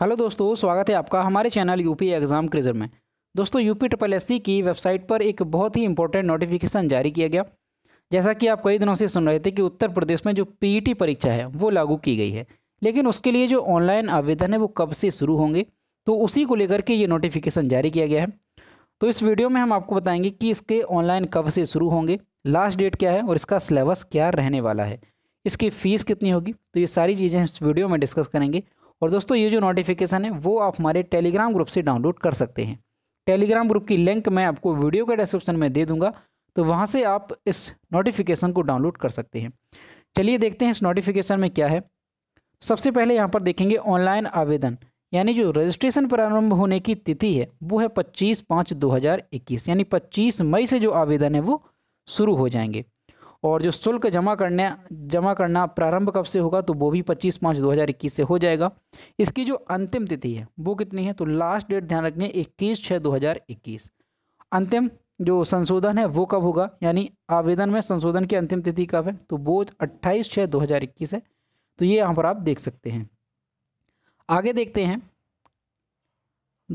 hello दोस्तों स्वागत है आपका हमारे चैनल यूपी एग्ज़ाम क्रिजर में दोस्तों यूपी ट्रिपल एस की वेबसाइट पर एक बहुत ही इंपॉर्टेंट नोटिफिकेशन जारी किया गया जैसा कि आप कई दिनों से सुन रहे थे कि उत्तर प्रदेश में जो पीईटी e परीक्षा है वो लागू की गई है लेकिन उसके लिए जो ऑनलाइन आवेदन है वो कब से शुरू होंगे तो उसी को लेकर के ये नोटिफिकेशन जारी किया गया है तो इस वीडियो में हम आपको बताएंगे कि इसके ऑनलाइन कब से शुरू होंगे लास्ट डेट क्या है और इसका सिलेबस क्या रहने वाला है इसकी फ़ीस कितनी होगी तो ये सारी चीज़ें इस वीडियो में डिस्कस करेंगे और दोस्तों ये जो नोटिफिकेशन है वो आप हमारे टेलीग्राम ग्रुप से डाउनलोड कर सकते हैं टेलीग्राम ग्रुप की लिंक मैं आपको वीडियो के डिस्क्रिप्शन में दे दूंगा तो वहाँ से आप इस नोटिफिकेशन को डाउनलोड कर सकते हैं चलिए देखते हैं इस नोटिफिकेशन में क्या है सबसे पहले यहाँ पर देखेंगे ऑनलाइन आवेदन यानी जो रजिस्ट्रेशन प्रारंभ होने की तिथि है वो है 25 पाँच 2021 यानी 25 मई से जो आवेदन है वो शुरू हो जाएंगे और जो शुल्क जमा करने जमा करना प्रारंभ कब से होगा तो वो भी 25 मार्च 2021 से हो जाएगा इसकी जो अंतिम तिथि है वो कितनी है तो लास्ट डेट ध्यान रखनी है इक्कीस छः दो अंतिम जो संशोधन है वो कब होगा यानी आवेदन में संशोधन की अंतिम तिथि कब है तो वो अट्ठाईस छः दो है तो ये यहाँ पर आप देख सकते हैं आगे देखते हैं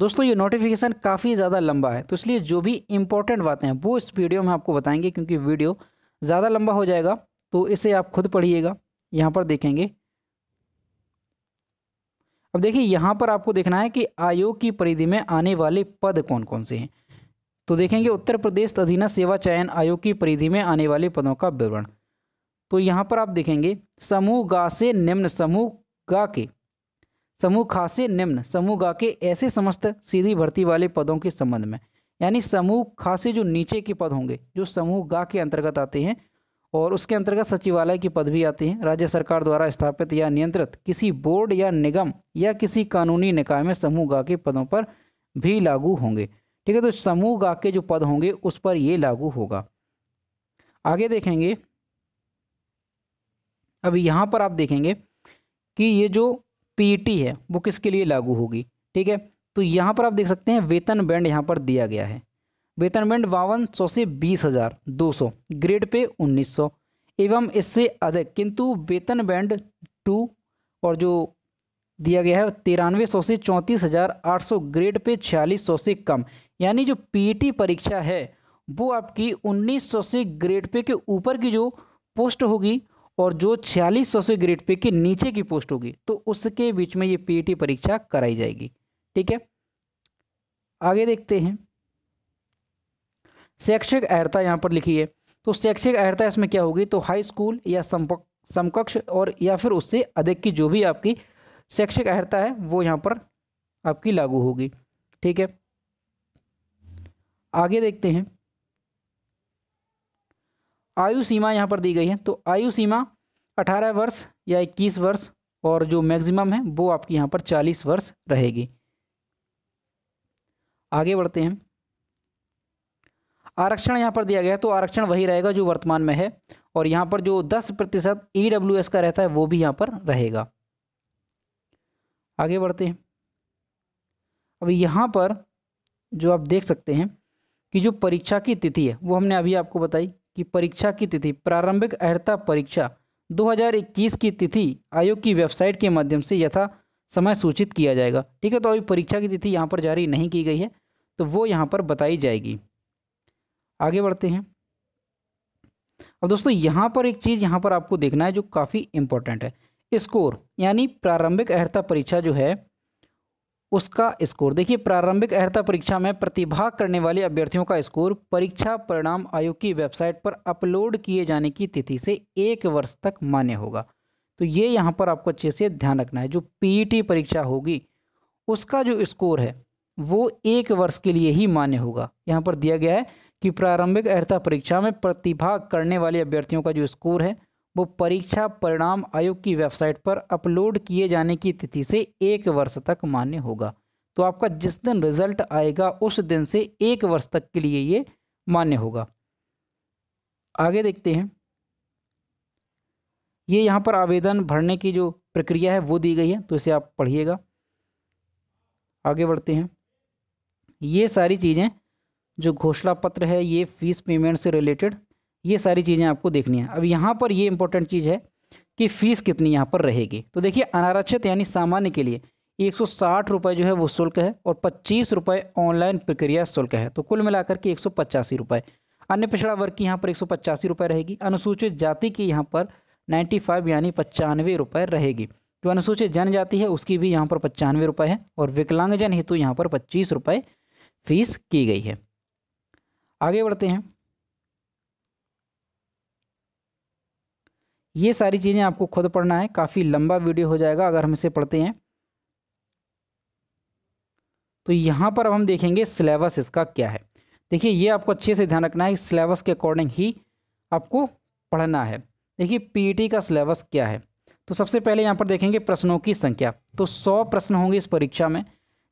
दोस्तों ये नोटिफिकेशन काफ़ी ज़्यादा लंबा है तो इसलिए जो भी इम्पोर्टेंट बातें हैं वो इस वीडियो में आपको बताएंगे क्योंकि वीडियो ज़्यादा लंबा हो जाएगा तो इसे आप खुद पढ़िएगा यहाँ पर देखेंगे अब देखिए यहाँ पर आपको देखना है कि आयोग की परिधि में आने वाले पद कौन कौन से हैं तो देखेंगे उत्तर प्रदेश अधीन सेवा चयन आयोग की परिधि में आने वाले पदों का विवरण तो यहाँ पर आप देखेंगे समूह गा से निम्न समूह गा के समूह खा से निम्न समूह गा के ऐसे समस्त सीधी भर्ती वाले पदों के संबंध में यानी समूह खा से जो नीचे के पद होंगे जो समूह गा के अंतर्गत आते हैं और उसके अंतर्गत सचिवालय के पद भी आते हैं राज्य सरकार द्वारा स्थापित या नियंत्रित किसी बोर्ड या निगम या किसी कानूनी निकाय में समूह गा के पदों पर भी लागू होंगे ठीक है तो समूह गा के जो पद होंगे उस पर ये लागू होगा आगे देखेंगे अब यहाँ पर आप देखेंगे कि ये जो पीटी है वो किसके लिए लागू होगी ठीक है तो यहाँ पर आप देख सकते हैं वेतन बैंड यहाँ पर दिया गया है वेतन बैंड बावन सौ से बीस हज़ार दो सौ ग्रेड पे उन्नीस सौ एवं इससे अधिक किंतु वेतन बैंड टू और जो दिया गया है तिरानवे सौ से चौंतीस हज़ार आठ सौ ग्रेड पे छियालीस सौ से कम यानी जो पीटी परीक्षा है वो आपकी उन्नीस सौ से ग्रेड पे के ऊपर की जो पोस्ट होगी और जो छियालीस सौ से ग्रेड पे के नीचे की पोस्ट होगी तो उसके बीच में ये पीईटी परीक्षा कराई जाएगी ठीक है आगे देखते हैं शैक्षिक अहर्ता यहाँ पर लिखी है तो शैक्षिक अहर्ता इसमें क्या होगी तो हाई स्कूल या समकक्ष और या फिर उससे अधिक की जो भी आपकी शैक्षिक अहर्ता है वो यहाँ पर आपकी लागू होगी ठीक है आगे देखते हैं आयु सीमा यहाँ पर दी गई है तो आयु सीमा 18 वर्ष या 21 वर्ष और जो मैक्सिमम है वो आपकी यहाँ पर 40 वर्ष रहेगी आगे बढ़ते हैं आरक्षण यहाँ पर दिया गया है तो आरक्षण वही रहेगा जो वर्तमान में है और यहाँ पर जो दस प्रतिशत ई e का रहता है वो भी यहाँ पर रहेगा आगे बढ़ते हैं अब यहाँ पर जो आप देख सकते हैं कि जो परीक्षा की तिथि है वो हमने अभी आपको बताई कि परीक्षा की तिथि प्रारंभिक अहर्ता परीक्षा 2021 की तिथि आयोग की वेबसाइट के माध्यम से यथा समय सूचित किया जाएगा ठीक है तो अभी परीक्षा की तिथि यहाँ पर जारी नहीं की गई है तो वो यहाँ पर बताई जाएगी आगे बढ़ते हैं अब दोस्तों यहाँ पर एक चीज़ यहाँ पर आपको देखना है जो काफ़ी इम्पोर्टेंट है स्कोर यानी प्रारंभिक अहर्ता परीक्षा जो है उसका स्कोर देखिए प्रारंभिक अहर्ता परीक्षा में प्रतिभाग करने वाले अभ्यर्थियों का स्कोर परीक्षा परिणाम आयोग की वेबसाइट पर अपलोड किए जाने की तिथि से एक वर्ष तक मान्य होगा तो ये यहाँ पर आपको अच्छे से ध्यान रखना है जो पीईटी e परीक्षा होगी उसका जो स्कोर है वो एक वर्ष के लिए ही मान्य होगा यहाँ पर दिया गया है कि प्रारंभिक अर्हता परीक्षा में प्रतिभाग करने वाले अभ्यर्थियों का जो स्कोर है वो परीक्षा परिणाम आयोग की वेबसाइट पर अपलोड किए जाने की तिथि से एक वर्ष तक मान्य होगा तो आपका जिस दिन रिजल्ट आएगा उस दिन से एक वर्ष तक के लिए ये मान्य होगा आगे देखते हैं ये यहाँ पर आवेदन भरने की जो प्रक्रिया है वो दी गई है तो इसे आप पढ़िएगा आगे बढ़ते हैं ये सारी चीज़ें जो घोषणा पत्र है ये फीस पेमेंट से रिलेटेड ये सारी चीज़ें आपको देखनी है अब यहाँ पर ये इंपॉर्टेंट चीज़ है कि फ़ीस कितनी यहाँ पर रहेगी तो देखिए अनारक्षित यानी सामान्य के लिए एक सौ साठ रुपये जो है वो शुल्क है और पच्चीस रुपये ऑनलाइन प्रक्रिया शुल्क है तो कुल मिलाकर के एक सौ अन्य पिछड़ा वर्ग की यहाँ पर एक सौ पचासी रुपये रहेगी अनुसूचित जाति की यहाँ पर नाइन्टी फाइव यानी पचानवे रुपये रहेगी जो अनुसूचित जनजाति है उसकी भी यहाँ पर पचानवे रुपये है और विकलांगजन हेतु यहाँ पर पच्चीस रुपये फीस की गई है आगे बढ़ते हैं ये सारी चीज़ें आपको खुद पढ़ना है काफ़ी लंबा वीडियो हो जाएगा अगर हम इसे पढ़ते हैं तो यहाँ पर अब हम देखेंगे सिलेबस इसका क्या है देखिए ये आपको अच्छे से ध्यान रखना है सिलेबस के अकॉर्डिंग ही आपको पढ़ना है देखिए पीटी का सिलेबस क्या है तो सबसे पहले यहाँ पर देखेंगे प्रश्नों की संख्या तो सौ प्रश्न होंगे इस परीक्षा में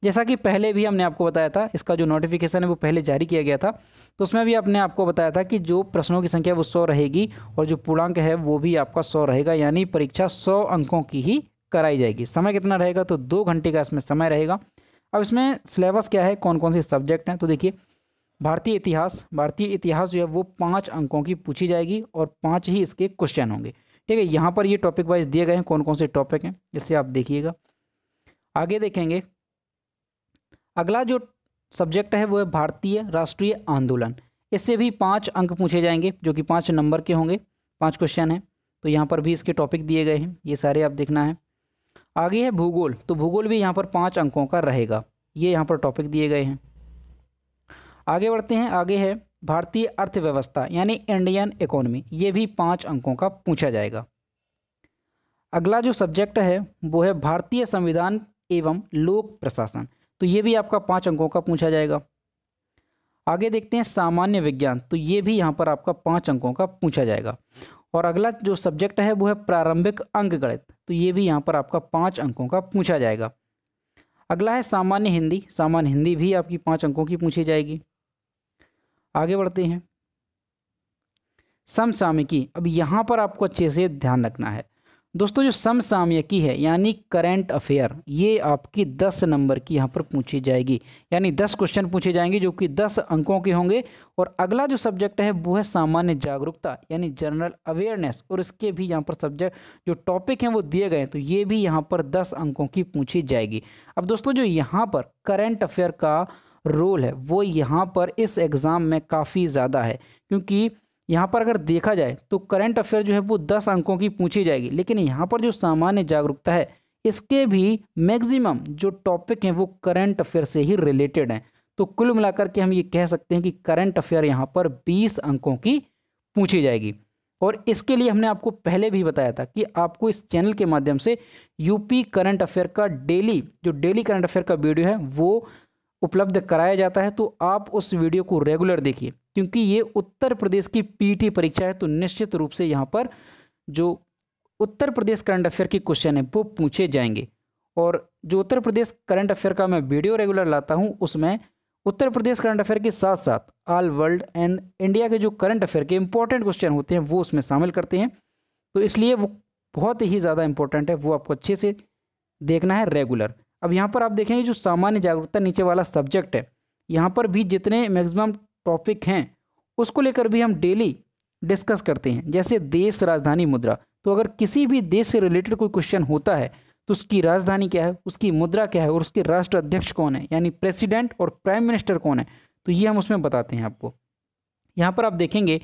जैसा कि पहले भी हमने आपको बताया था इसका जो नोटिफिकेशन है वो पहले जारी किया गया था तो उसमें भी आपने आपको बताया था कि जो प्रश्नों की संख्या वो सौ रहेगी और जो पूर्णांक है वो भी आपका सौ रहेगा यानी परीक्षा सौ अंकों की ही कराई जाएगी समय कितना रहेगा तो दो घंटे का इसमें समय रहेगा अब इसमें सिलेबस क्या है कौन कौन से सब्जेक्ट हैं तो देखिए भारतीय इतिहास भारतीय इतिहास जो है वो पाँच अंकों की पूछी जाएगी और पाँच ही इसके क्वेश्चन होंगे ठीक है यहाँ पर ये टॉपिक वाइज दिए गए हैं कौन कौन से टॉपिक हैं जैसे आप देखिएगा आगे देखेंगे अगला जो सब्जेक्ट है वो है भारतीय राष्ट्रीय आंदोलन इससे भी पाँच अंक पूछे जाएंगे जो कि पाँच नंबर के होंगे पाँच क्वेश्चन हैं तो यहाँ पर भी इसके टॉपिक दिए गए हैं ये सारे आप देखना है आगे है भूगोल तो भूगोल भी यहाँ पर पाँच अंकों का रहेगा ये यहाँ पर टॉपिक दिए गए हैं आगे बढ़ते हैं आगे है भारतीय अर्थव्यवस्था यानी इंडियन इकोनॉमी ये भी पाँच अंकों का पूछा जाएगा अगला जो सब्जेक्ट है वो है भारतीय संविधान एवं लोक प्रशासन तो ये भी आपका पाँच अंकों का पूछा जाएगा आगे देखते हैं सामान्य विज्ञान तो ये भी यहाँ पर आपका पाँच अंकों का पूछा जाएगा और अगला जो सब्जेक्ट है वो है प्रारंभिक अंक गणित तो ये भी यहाँ पर आपका पाँच अंकों का पूछा जाएगा अगला है सामान्य हिंदी सामान्य हिंदी भी आपकी पाँच अंकों की पूछी जाएगी आगे बढ़ते हैं समसामयिकी अब यहाँ पर आपको अच्छे से ध्यान रखना है दोस्तों जो समसामयिकी है यानी करेंट अफेयर ये आपकी दस नंबर की यहाँ पर पूछी जाएगी यानी दस क्वेश्चन पूछे जाएंगे जो कि दस अंकों के होंगे और अगला जो सब्जेक्ट है वो है सामान्य जागरूकता यानी जनरल अवेयरनेस और इसके भी यहाँ पर सब्जेक्ट जो टॉपिक हैं वो दिए गए हैं तो ये भी यहाँ पर दस अंकों की पूछी जाएगी अब दोस्तों जो यहाँ पर करेंट अफेयर का रोल है वो यहाँ पर इस एग्ज़ाम में काफ़ी ज़्यादा है क्योंकि यहाँ पर अगर देखा जाए तो करंट अफेयर जो है वो दस अंकों की पूछी जाएगी लेकिन यहाँ पर जो सामान्य जागरूकता है इसके भी मैक्सिमम जो टॉपिक हैं वो करंट अफेयर से ही रिलेटेड हैं तो कुल मिलाकर के हम ये कह सकते हैं कि करंट अफेयर यहाँ पर बीस अंकों की पूछी जाएगी और इसके लिए हमने आपको पहले भी बताया था कि आपको इस चैनल के माध्यम से यूपी करंट अफेयर का डेली जो डेली करंट अफेयर का वीडियो है वो उपलब्ध कराया जाता है तो आप उस वीडियो को रेगुलर देखिए क्योंकि ये उत्तर प्रदेश की पीटी परीक्षा है तो निश्चित रूप से यहाँ पर जो उत्तर प्रदेश करंट अफेयर के क्वेश्चन है वो पूछे जाएंगे और जो उत्तर प्रदेश करंट अफेयर का मैं वीडियो रेगुलर लाता हूँ उसमें उत्तर प्रदेश करंट अफेयर के साथ साथ ऑल वर्ल्ड एंड इंडिया के जो करंट अफेयर के इंपॉर्टेंट क्वेश्चन होते हैं वो उसमें शामिल करते हैं तो इसलिए वो बहुत ही ज़्यादा इंपॉर्टेंट है वो आपको अच्छे से देखना है रेगुलर अब यहाँ पर आप देखेंगे जो सामान्य जागरूकता नीचे वाला सब्जेक्ट है यहाँ पर भी जितने मैक्सिमम टॉपिक हैं उसको लेकर भी हम डेली डिस्कस करते हैं जैसे देश राजधानी मुद्रा तो अगर किसी भी देश से रिलेटेड कोई क्वेश्चन होता है तो उसकी राजधानी क्या है उसकी मुद्रा क्या है और उसके राष्ट्र अध्यक्ष कौन है यानी प्रेसिडेंट और प्राइम मिनिस्टर कौन है तो ये हम उसमें बताते हैं आपको यहाँ पर आप देखेंगे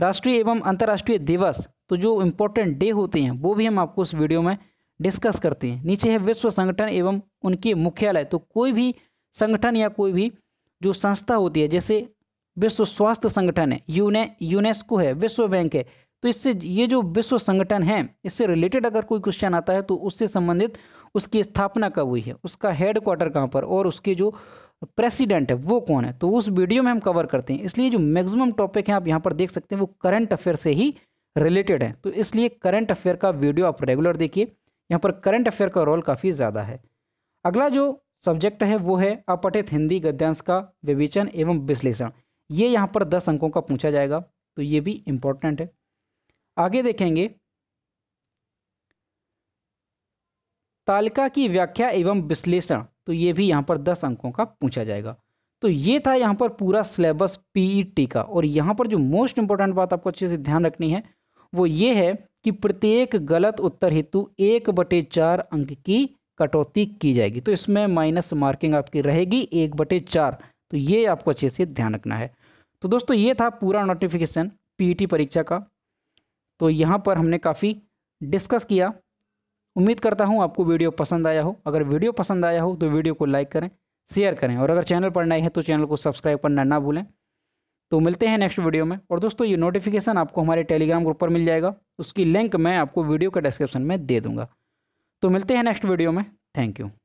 राष्ट्रीय एवं अंतर्राष्ट्रीय दिवस तो जो इम्पोर्टेंट डे होते हैं वो भी हम आपको उस वीडियो में डिस्कस करते हैं नीचे है विश्व संगठन एवं उनके मुख्यालय तो कोई भी संगठन या कोई भी जो संस्था होती है जैसे विश्व स्वास्थ्य संगठन है यूने यूनेस्को है विश्व बैंक है तो इससे ये जो विश्व संगठन है इससे रिलेटेड अगर कोई क्वेश्चन आता है तो उससे संबंधित उसकी स्थापना कब हुई है उसका हेड क्वार्टर कहाँ पर और उसके जो प्रेसिडेंट है वो कौन है तो उस वीडियो में हम कवर करते हैं इसलिए जो मैक्सिमम टॉपिक है आप यहाँ पर देख सकते हैं वो करंट अफेयर से ही रिलेटेड है तो इसलिए करंट अफेयर का वीडियो आप रेगुलर देखिए यहाँ पर करंट अफेयर का रोल काफ़ी ज़्यादा है अगला जो सब्जेक्ट है वो है अपठित हिंदी गद्यांश का विवेचन एवं विश्लेषण ये यहाँ पर दस अंकों का पूछा जाएगा तो ये भी इम्पोर्टेंट है आगे देखेंगे तालिका की व्याख्या एवं विश्लेषण तो ये भी यहाँ पर दस अंकों का पूछा जाएगा तो ये था यहाँ पर पूरा सिलेबस पीई e का और यहाँ पर जो मोस्ट इंपॉर्टेंट बात आपको अच्छे से ध्यान रखनी है वो ये है कि प्रत्येक गलत उत्तर हेतु एक बटे चार अंक की कटौती की जाएगी तो इसमें माइनस मार्किंग आपकी रहेगी एक बटे चार तो ये आपको अच्छे से ध्यान रखना है तो दोस्तों ये था पूरा नोटिफिकेशन पीईटी e परीक्षा का तो यहाँ पर हमने काफ़ी डिस्कस किया उम्मीद करता हूँ आपको वीडियो पसंद आया हो अगर वीडियो पसंद आया हो तो वीडियो को लाइक करें शेयर करें और अगर चैनल पर नए हैं तो चैनल को सब्सक्राइब करना ना भूलें तो मिलते हैं नेक्स्ट वीडियो में और दोस्तों ये नोटिफिकेशन आपको हमारे टेलीग्राम ग्रुप पर मिल जाएगा उसकी लिंक मैं आपको वीडियो के डिस्क्रिप्शन में दे दूँगा तो मिलते हैं नेक्स्ट वीडियो में थैंक यू